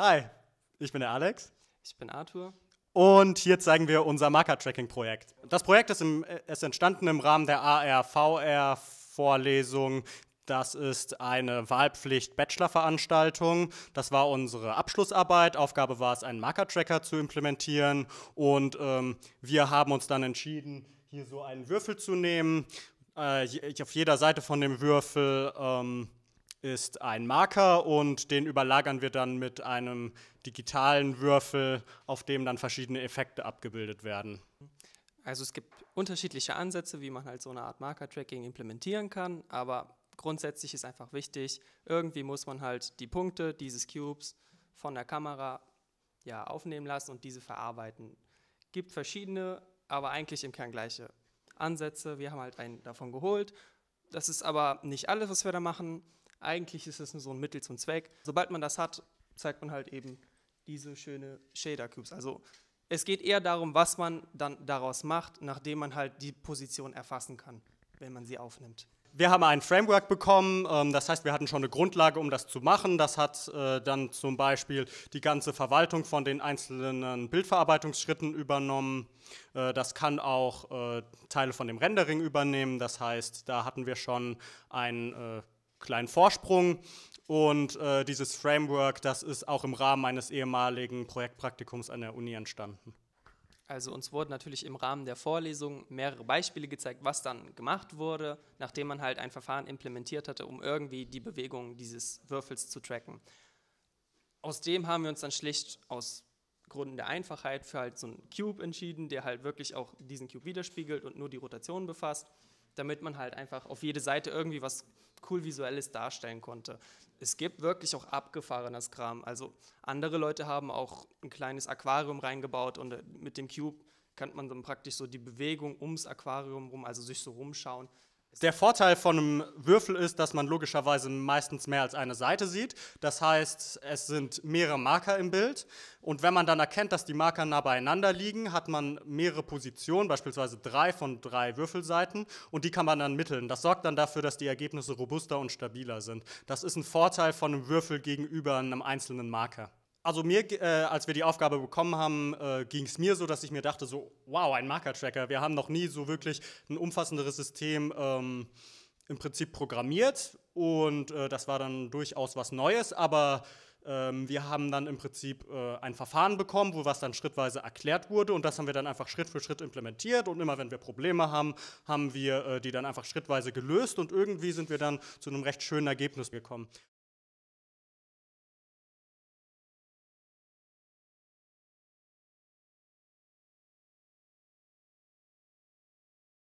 Hi, ich bin der Alex. Ich bin Arthur. Und hier zeigen wir unser Marker-Tracking-Projekt. Das Projekt ist, im, ist entstanden im Rahmen der ARVR-Vorlesung. Das ist eine Wahlpflicht-Bachelor-Veranstaltung. Das war unsere Abschlussarbeit. Aufgabe war es, einen Marker-Tracker zu implementieren. Und ähm, wir haben uns dann entschieden, hier so einen Würfel zu nehmen. Äh, auf jeder Seite von dem Würfel ähm, ist ein Marker und den überlagern wir dann mit einem digitalen Würfel, auf dem dann verschiedene Effekte abgebildet werden. Also es gibt unterschiedliche Ansätze, wie man halt so eine Art Marker-Tracking implementieren kann, aber grundsätzlich ist einfach wichtig, irgendwie muss man halt die Punkte dieses Cubes von der Kamera ja, aufnehmen lassen und diese verarbeiten. Gibt verschiedene, aber eigentlich im Kern gleiche Ansätze. Wir haben halt einen davon geholt. Das ist aber nicht alles, was wir da machen. Eigentlich ist es nur so ein Mittel zum Zweck. Sobald man das hat, zeigt man halt eben diese schöne Shader Cubes. Also es geht eher darum, was man dann daraus macht, nachdem man halt die Position erfassen kann, wenn man sie aufnimmt. Wir haben ein Framework bekommen, ähm, das heißt, wir hatten schon eine Grundlage, um das zu machen. Das hat äh, dann zum Beispiel die ganze Verwaltung von den einzelnen Bildverarbeitungsschritten übernommen. Äh, das kann auch äh, Teile von dem Rendering übernehmen. Das heißt, da hatten wir schon ein kleinen Vorsprung. Und äh, dieses Framework, das ist auch im Rahmen meines ehemaligen Projektpraktikums an der Uni entstanden. Also uns wurden natürlich im Rahmen der Vorlesung mehrere Beispiele gezeigt, was dann gemacht wurde, nachdem man halt ein Verfahren implementiert hatte, um irgendwie die Bewegung dieses Würfels zu tracken. Aus dem haben wir uns dann schlicht aus Gründen der Einfachheit für halt so einen Cube entschieden, der halt wirklich auch diesen Cube widerspiegelt und nur die Rotation befasst damit man halt einfach auf jede Seite irgendwie was cool visuelles darstellen konnte. Es gibt wirklich auch abgefahrenes Kram. Also andere Leute haben auch ein kleines Aquarium reingebaut und äh, mit dem Cube kann man dann praktisch so die Bewegung ums Aquarium rum, also sich so rumschauen. Der Vorteil von einem Würfel ist, dass man logischerweise meistens mehr als eine Seite sieht. Das heißt, es sind mehrere Marker im Bild. Und wenn man dann erkennt, dass die Marker nah beieinander liegen, hat man mehrere Positionen, beispielsweise drei von drei Würfelseiten. Und die kann man dann mitteln. Das sorgt dann dafür, dass die Ergebnisse robuster und stabiler sind. Das ist ein Vorteil von einem Würfel gegenüber einem einzelnen Marker also mir, äh, als wir die Aufgabe bekommen haben, äh, ging es mir so, dass ich mir dachte, so, wow, ein Marker-Tracker. Wir haben noch nie so wirklich ein umfassenderes System ähm, im Prinzip programmiert und äh, das war dann durchaus was Neues, aber ähm, wir haben dann im Prinzip äh, ein Verfahren bekommen, wo was dann schrittweise erklärt wurde und das haben wir dann einfach Schritt für Schritt implementiert und immer wenn wir Probleme haben, haben wir äh, die dann einfach schrittweise gelöst und irgendwie sind wir dann zu einem recht schönen Ergebnis gekommen.